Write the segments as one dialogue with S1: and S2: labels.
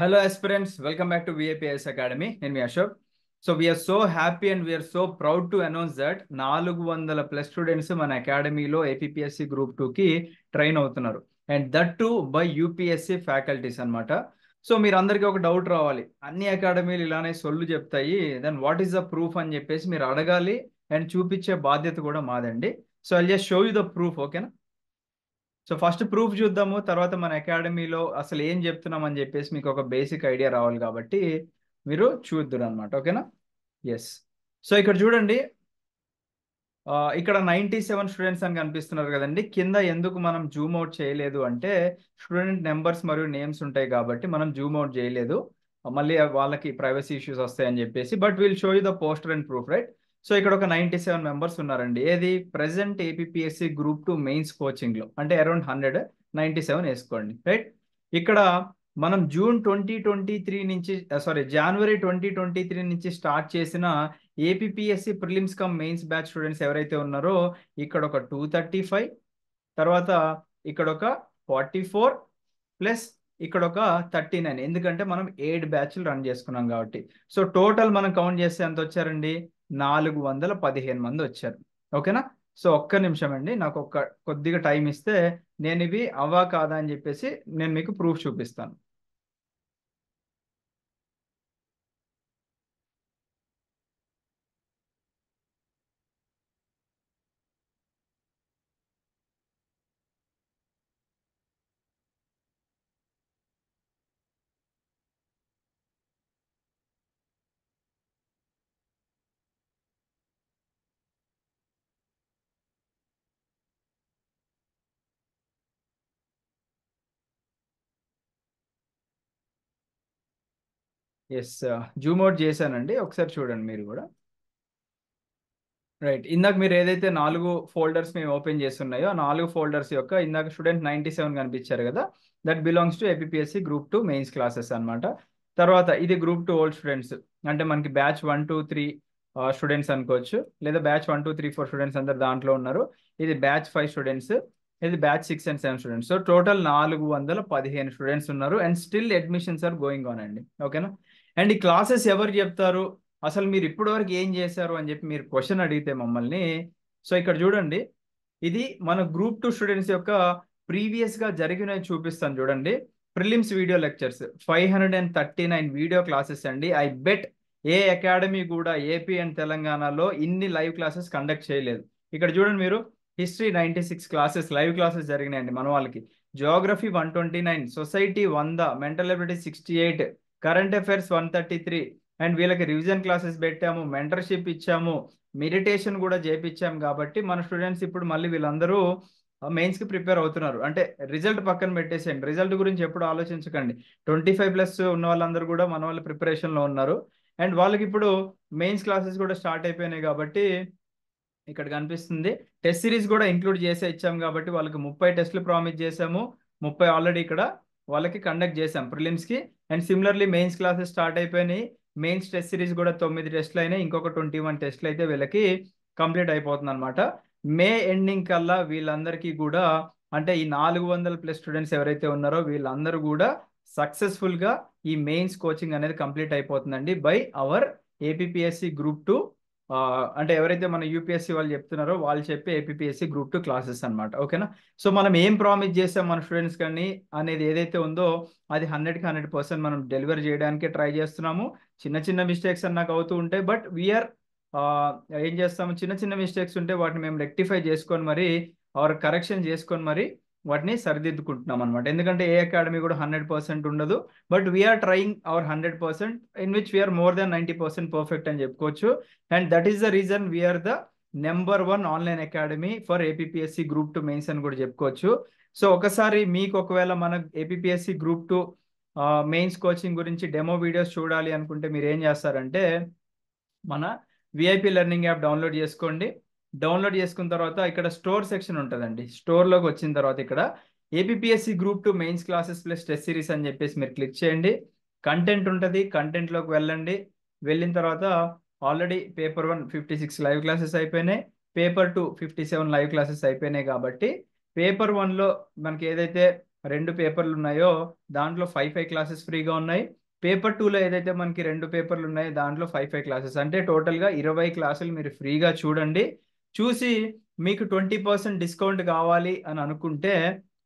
S1: hello aspirants welcome back to VIPS academy నేను మీ Ashok so we're so happy and we're so proud to announce that నాలుగు వందల plus students మన అకాడమీలో APSC group టూకి train అవుతున్నారు and that too by UPSC faculties అనమాట so మీరు అందరికీ ఒక డౌట్ రావాలి అన్ని అకాడమీలు ఇలానే సొల్లు చెప్తాయి then what is the proof అని చెప్పేసి మీరు అడగాలి అండ్ చూపించే బాధ్యత కూడా మాదండి so I just show you the proof ఓకేనా సో ఫస్ట్ ప్రూఫ్ చూద్దాము తర్వాత మన అకాడమీలో అసలు ఏం చెప్తున్నాం అని చెప్పేసి మీకు ఒక బేసిక్ ఐడియా రావాలి కాబట్టి మీరు చూద్దురు అనమాట ఓకేనా ఎస్ సో ఇక్కడ చూడండి ఇక్కడ నైంటీ సెవెన్ స్టూడెంట్స్ అని కనిపిస్తున్నారు కదండి కింద ఎందుకు మనం జూమ్ అవుట్ చేయలేదు అంటే స్టూడెంట్ నెంబర్స్ మరియు నేమ్స్ ఉంటాయి కాబట్టి మనం జూమ్ అవుట్ చేయలేదు మళ్ళీ వాళ్ళకి ప్రైవసీ ఇష్యూస్ వస్తాయని చెప్పేసి but will show you the poster and proof right so ఇక్కడ ఒక నైంటీ సెవెన్ మెంబర్స్ ఉన్నారండి ఏది present APSC group two mains కోచింగ్లో అంటే అరౌండ్ హండ్రెడ్ నైంటీ సెవెన్ వేసుకోండి రైట్ ఇక్కడ మనం జూన్ ట్వంటీ ట్వంటీ త్రీ నుంచి సారీ జనవరి ట్వంటీ ట్వంటీ త్రీ నుంచి స్టార్ట్ చేసిన APSC prelims cum mains batch students ఎవరైతే ఉన్నారో ఇక్కడ ఒక టూ థర్టీ ఫైవ్ తర్వాత ఇక్కడ ఒక ఫార్టీ ఫోర్ ప్లస్ ఇక్కడ ఒక థర్టీ నైన్ ఎందుకంటే మనం ఎయిట్ బ్యాచ్లు రన్ చేసుకున్నాం కాబట్టి సో టోటల్ మనం కౌంట్ చేస్తే ఎంత వచ్చారండి నాలుగు వందల పదిహేను మంది వచ్చారు ఓకేనా సో ఒక్క నిమిషం అండి నాకు ఒక్క కొద్దిగా టైం ఇస్తే నేను ఇవి అవ్వా కాదా అని చెప్పేసి నేను మీకు ప్రూఫ్ చూపిస్తాను ఎస్ జూమ్ అవుట్ చేశానండి ఒకసారి చూడండి మీరు కూడా రైట్ ఇందాక మీరు ఏదైతే నాలుగు ఫోల్డర్స్ మేము ఓపెన్ చేస్తున్నాయో ఆ నాలుగు ఫోల్డర్స్ యొక్క ఇందాక స్టూడెంట్ నైంటీ సెవెన్ కనిపించారు కదా that belongs to APSC group two mains classes అనమాట తర్వాత ఇది గ్రూప్ టూ ఓల్డ్ స్టూడెంట్స్ అంటే మనకి batch one two three students అనుకోవచ్చు లేదా batch one two three four students అందరు దాంట్లో ఉన్నారు ఇది బ్యాచ్ ఫైవ్ స్టూడెంట్స్ ఇది batch six and seven students so total నాలుగు వందల పదిహేను స్టూడెంట్స్ ఉన్నారు and still admissions are going on అండి ఓకేనా అండ్ ఈ క్లాసెస్ ఎవరు చెప్తారు అసలు మీరు ఇప్పటి వరకు ఏం చేశారు అని చెప్పి మీరు క్వశ్చన్ అడిగితే మమ్మల్ని సో ఇక్కడ చూడండి ఇది మన గ్రూప్ టూ స్టూడెంట్స్ యొక్క ప్రీవియస్గా జరిగినవి చూపిస్తాను చూడండి prelims video lectures five hundred and thirty nine video classes అండి ఐ బెట్ ఏ అకాడమీ కూడా ఏపీ అండ్ తెలంగాణలో ఇన్ని లైవ్ క్లాసెస్ కండక్ట్ చేయలేదు ఇక్కడ చూడండి మీరు history ninety six classes live classes జరిగినాయండి మన వాళ్ళకి geography one twenty nine society వంద mental ability sixty eight current affairs one thirty three and వీళ్ళకి రివిజన్ క్లాసెస్ పెట్టాము మెంటర్షిప్ ఇచ్చాము మెడిటేషన్ కూడా చేపించాము కాబట్టి మన స్టూడెంట్స్ ఇప్పుడు మళ్ళీ వీళ్ళందరూ మెయిన్స్కి ప్రిపేర్ అవుతున్నారు అంటే రిజల్ట్ పక్కన పెట్టేసేయండి రిజల్ట్ గురించి ఎప్పుడు ఆలోచించకండి ట్వంటీ ఫైవ్ ప్లస్ ఉన్న వాళ్ళందరూ కూడా మన వాళ్ళు ప్రిపరేషన్లో ఉన్నారు అండ్ వాళ్ళకి ఇప్పుడు మెయిన్స్ క్లాసెస్ కూడా స్టార్ట్ అయిపోయినాయి కాబట్టి ఇక్కడ కనిపిస్తుంది టెస్ట్ సిరీస్ కూడా ఇంక్లూడ్ చేసే ఇచ్చాము కాబట్టి వాళ్ళకి ముప్పై టెస్ట్లు ప్రామిస్ చేసాము ముప్పై ఆల్రెడీ ఇక్కడ వాళ్ళకి కండక్ట్ చేసాం ప్రిలిమ్స్కి and similarly mains classes start అయిపోయినాయి మెయిన్స్ టెస్ట్ సిరీస్ కూడా తొమ్మిది టెస్ట్లు అయినాయి ఇంకొక ట్వంటీ వన్ టెస్ట్లు అయితే వీళ్ళకి కంప్లీట్ అయిపోతుంది అనమాట మే ఎండింగ్ కల్లా వీళ్ళందరికీ కూడా అంటే ఈ నాలుగు వందల ప్లస్ స్టూడెంట్స్ ఎవరైతే ఉన్నారో వీళ్ళందరూ కూడా సక్సెస్ఫుల్గా ఈ మెయిన్స్ కోచింగ్ అనేది కంప్లీట్ అయిపోతుందండి by our APSC group two అంటే ఎవరైతే మన యూపీఎస్సీ వాళ్ళు చెప్తున్నారో వాళ్ళు చెప్పే ఏపీఎస్సీ గ్రూప్ టూ క్లాసెస్ అనమాట ఓకేనా సో మనం ఏం ప్రామిస్ చేసాం మన స్టూడెంట్స్ కానీ అనేది ఏదైతే ఉందో అది హండ్రెడ్కి హండ్రెడ్ పర్సెంట్ మనం డెలివర్ చేయడానికి ట్రై చేస్తున్నాము చిన్న చిన్న మిస్టేక్స్ అని నాకు అవుతూ ఉంటాయి బట్ వీఆర్ ఏం చేస్తాము చిన్న చిన్న మిస్టేక్స్ ఉంటే వాటిని మేము రెక్టిఫై చేసుకొని మరి ఆర్ కరెక్షన్ చేసుకొని మరి వాటిని సరిదిద్దుకుంటున్నాం అనమాట ఎందుకంటే ఏ అకాడమీ కూడా హండ్రెడ్ పర్సెంట్ ఉండదు but we're trying our hundred percent in which we're more than ninety percent perfect అని చెప్పుకోవచ్చు and that is the reason we're the number one online academy for APSC group two mains అని కూడా చెప్పుకోవచ్చు so ఒకసారి మీకు ఒకవేళ మన APSC group two mains coaching గురించి డెమో వీడియోస్ చూడాలి అనుకుంటే మీరు ఏం చేస్తారంటే మన విఐపి లెర్నింగ్ యాప్ డౌన్లోడ్ చేసుకోండి డౌన్లోడ్ చేసుకున్న తర్వాత ఇక్కడ స్టోర్ సెక్షన్ ఉంటుందండి స్టోర్లోకి వచ్చిన తర్వాత ఇక్కడ APSC group two mains classes plus test series అని చెప్పేసి మీరు క్లిక్ చేయండి కంటెంట్ ఉంటుంది కంటెంట్లోకి వెళ్ళండి వెళ్ళిన తర్వాత already paper one fifty six live classes అయిపోయినాయి paper two fifty seven live classes అయిపోయినాయి కాబట్టి పేపర్ వన్లో మనకి ఏదైతే రెండు పేపర్లు ఉన్నాయో దాంట్లో ఫైవ్ ఫైవ్ క్లాసెస్ ఫ్రీగా ఉన్నాయి పేపర్ టూలో ఏదైతే మనకి రెండు పేపర్లు ఉన్నాయో దాంట్లో ఫైవ్ ఫైవ్ క్లాసెస్ అంటే టోటల్గా ఇరవై క్లాసులు మీరు ఫ్రీగా చూడండి చూసి మీకు ట్వంటీ పర్సెంట్ డిస్కౌంట్ కావాలి అని అనుకుంటే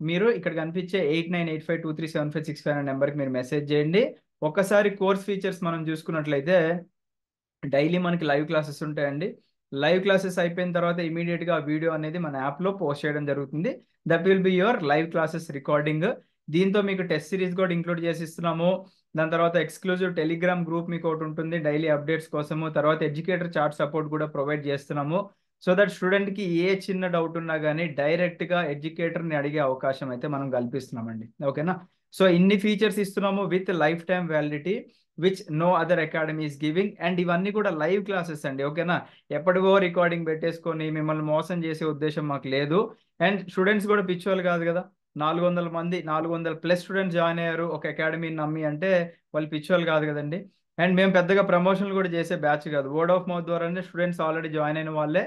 S1: మీరు ఇక్కడ కనిపించే eight nine eight five two three seven five six five నెంబర్కి మీరు మెసేజ్ చేయండి ఒకసారి కోర్స్ ఫీచర్స్ మనం చూసుకున్నట్లయితే డైలీ మనకి లైవ్ క్లాసెస్ ఉంటాయండి లైవ్ క్లాసెస్ అయిపోయిన తర్వాత ఇమీడియట్గా వీడియో అనేది మన యాప్లో పోస్ట్ చేయడం జరుగుతుంది that will be your live classes recording దీంతో మీకు టెస్ట్ సిరీస్ కూడా ఇంక్లూడ్ చేసి ఇస్తున్నాము దాని తర్వాత ఎక్స్క్లూజివ్ టెలిగ్రామ్ గ్రూప్ మీకు ఒకటి ఉంటుంది డైలీ అప్డేట్స్ కోసము తర్వాత ఎడ్యుకేటర్ చార్ట్ సపోర్ట్ కూడా ప్రొవైడ్ చేస్తున్నాము సో దట్ స్టూడెంట్కి ఏ చిన్న డౌట్ ఉన్నా కానీ డైరెక్ట్గా ఎడ్యుకేటర్ని అడిగే అవకాశం అయితే మనం కల్పిస్తున్నామండి ఓకేనా సో ఇన్ని ఫీచర్స్ ఇస్తున్నాము with lifetime validity which no other academy is giving and ఇవన్నీ కూడా లైవ్ క్లాసెస్ అండి ఓకేనా ఎప్పటికో రికార్డింగ్ పెట్టేసుకొని మిమ్మల్ని మోసం చేసే ఉద్దేశం మాకు లేదు అండ్ స్టూడెంట్స్ కూడా పిచ్చోళ్ళు కాదు కదా నాలుగు వందల మంది నాలుగు వందల ప్లస్ స్టూడెంట్స్ జాయిన్ అయ్యారు ఒక అకాడమీని నమ్మి అంటే వాళ్ళు పిచ్చోళ్ళు కాదు కదండి అండ్ మేము పెద్దగా ప్రమోషన్లు కూడా చేసే బ్యాచ్ కాదు వర్డ్ ఆఫ్ మౌత్ ద్వారానే స్టూడెంట్స్ ఆల్రెడీ జాయిన్ అయిన వాళ్ళే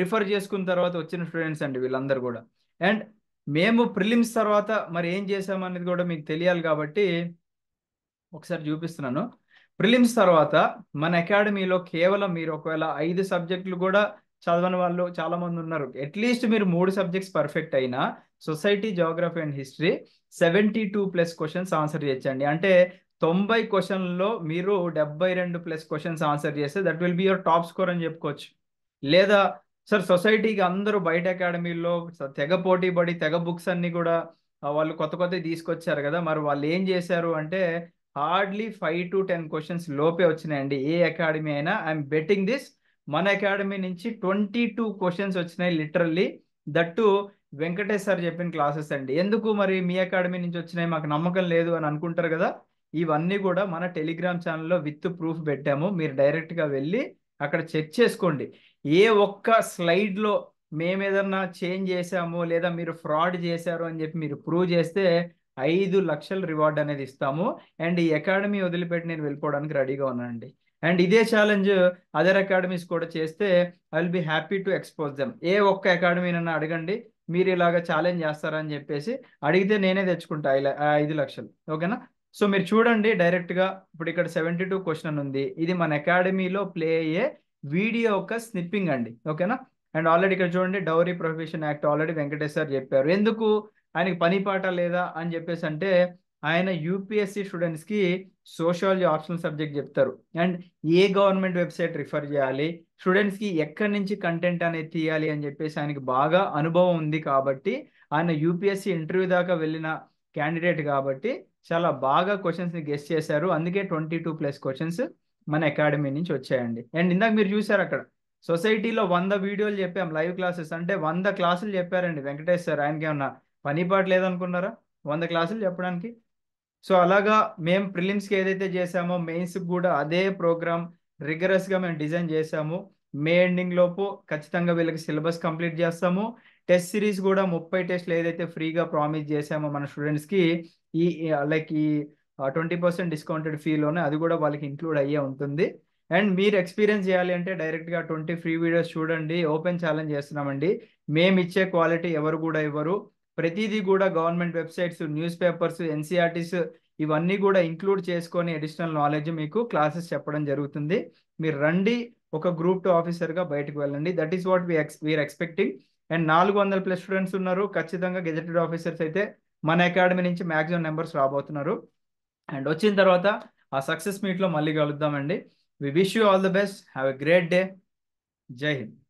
S1: రిఫర్ చేసుకున్న తర్వాత వచ్చిన స్టూడెంట్స్ అండి వీళ్ళందరూ కూడా అండ్ మేము ప్రిలిమ్స్ తర్వాత మరి ఏం చేసామనేది కూడా మీకు తెలియాలి కాబట్టి ఒకసారి చూపిస్తున్నాను ప్రిలిమ్స్ తర్వాత మన అకాడమీలో కేవలం మీరు ఒకవేళ ఐదు సబ్జెక్టులు కూడా చదవని వాళ్ళు చాలా మంది ఉన్నారు అట్లీస్ట్ మీరు మూడు సబ్జెక్ట్స్ పర్ఫెక్ట్ అయినా society geography and history seventy two plus questions answer చేయొచ్చండి అంటే తొంభై క్వశ్చన్లో మీరు డెబ్బై రెండు ప్లస్ క్వశ్చన్స్ ఆన్సర్ చేస్తే that will be your top score అని చెప్పుకోవచ్చు లేదా సార్ సొసైటీకి అందరూ బయట అకాడమీలో తెగ పోటీ పడి తెగ బుక్స్ అన్ని కూడా వాళ్ళు కొత్త కొత్త తీసుకొచ్చారు కదా మరి వాళ్ళు ఏం చేశారు అంటే hardly five to ten questions లోపే వచ్చినాయండి ఏ అకాడమీ అయినా ఐఎమ్ బెట్టింగ్ దిస్ మన అకాడమీ నుంచి ట్వంటీ టూ క్వశ్చన్స్ వచ్చినాయి లిటరల్లీ దట్టు వెంకటేష్ సార్ చెప్పిన క్లాసెస్ అండి ఎందుకు మరి మీ అకాడమీ నుంచి వచ్చినాయి మాకు నమ్మకం లేదు అని అనుకుంటారు కదా ఇవన్నీ కూడా మన టెలిగ్రామ్ ఛానల్లో విత్ ప్రూఫ్ పెట్టాము మీరు డైరెక్ట్గా వెళ్ళి అక్కడ చెక్ చేసుకోండి ఏ ఒక్క స్లైడ్లో మేము ఏదన్నా చేంజ్ చేసాము లేదా మీరు ఫ్రాడ్ చేశారు అని చెప్పి మీరు ప్రూవ్ చేస్తే ఐదు లక్షల రివార్డ్ అనేది ఇస్తాము అండ్ ఈ అకాడమీ వదిలిపెట్టి నేను వెళ్ళిపోవడానికి రెడీగా ఉన్నానండి అండ్ ఇదే ఛాలెంజ్ అదర్ అకాడమీస్ కూడా చేస్తే I will be happy to expose them ఏ ఒక్క అకాడమీనన్నా అడగండి మీరు ఇలాగ ఛాలెంజ్ చేస్తారని చెప్పేసి అడిగితే నేనే తెచ్చుకుంటా ఐదు లక్షలు ఓకేనా సో మీరు చూడండి డైరెక్ట్ గా ఇప్పుడు ఇక్కడ సెవెంటీ టూ క్వశ్చన్ ఉంది ఇది మన అకాడమీలో ప్లే అయ్యే వీడియో యొక్క స్నిప్పింగ్ అండి ఓకేనా అండ్ ఆల్రెడీ ఇక్కడ చూడండి dowry profession act already Venkatesh sir చెప్పారు ఎందుకు ఆయనకి పని పాట లేదా అని చెప్పేసి అంటే ఆయన యూపీఎస్సి స్టూడెంట్స్కి సోషాలజీ ఆప్షనల్ సబ్జెక్ట్ చెప్తారు అండ్ ఏ గవర్నమెంట్ వెబ్సైట్ రిఫర్ చేయాలి స్టూడెంట్స్కి ఎక్కడి నుంచి కంటెంట్ అనేది తీయాలి అని చెప్పేసి ఆయనకి బాగా అనుభవం ఉంది కాబట్టి ఆయన యూపీఎస్సి ఇంటర్వ్యూ దాకా వెళ్ళిన క్యాండిడేట్ కాబట్టి చాలా బాగా క్వశ్చన్స్ని గెస్ట్ చేశారు అందుకే ట్వంటీ టూ ప్లస్ క్వశ్చన్స్ మన అకాడమీ నుంచి వచ్చాయండి అండ్ ఇందాక మీరు చూసారు అక్కడ సొసైటీలో వంద వీడియోలు చెప్పాం లైవ్ క్లాసెస్ అంటే వంద క్లాసులు చెప్పారండి వెంకటేష్ సార్ ఆయనకి ఏమన్నా పని పాటు లేదనుకున్నారా వంద క్లాసులు చెప్పడానికి సో అలాగా మేము ప్రిలిమ్స్కి ఏదైతే చేసామో మెయిన్స్కి కూడా అదే ప్రోగ్రామ్ రిగరస్గా మేము డిజైన్ చేసాము మే ఎండింగ్ లోపు ఖచ్చితంగా వీళ్ళకి సిలబస్ కంప్లీట్ చేస్తాము టెస్ట్ సిరీస్ కూడా ముప్పై టెస్ట్లు ఏదైతే ఫ్రీగా ప్రామిస్ చేసామో మన స్టూడెంట్స్కి ఈ లైక్ ఈ ట్వంటీ పర్సెంట్ డిస్కౌంటెడ్ ఫీలోనే అది కూడా వాళ్ళకి ఇంక్లూడ్ అయ్యే ఉంటుంది అండ్ మీరు ఎక్స్పీరియన్స్ చేయాలి అంటే డైరెక్ట్గా ట్వంటీ ఫ్రీ వీడియోస్ చూడండి ఓపెన్ ఛాలెంజ్ చేస్తున్నామండి మేము ఇచ్చే క్వాలిటీ ఎవరు కూడా ఇవ్వరు ప్రతిదీ కూడా government websites newspapers NCERTs ఇవన్నీ కూడా ఇంక్లూడ్ చేసుకొని అడిషనల్ నాలెడ్జ్ మీకు క్లాసెస్ చెప్పడం జరుగుతుంది మీరు రండి ఒక గ్రూప్ టూ ఆఫీసర్గా బయటకు వెళ్ళండి that is what we're expecting and నాలుగు వందల ప్లస్ స్టూడెంట్స్ ఉన్నారు ఖచ్చితంగా గెజెటెడ్ ఆఫీసర్స్ అయితే మన అకాడమీ నుంచి మ్యాక్సిమం నెంబర్స్ రాబోతున్నారు అండ్ వచ్చిన తర్వాత ఆ సక్సెస్ మీట్లో మళ్ళీ కలుద్దామండి we wish you all the best have a great day Jai Hind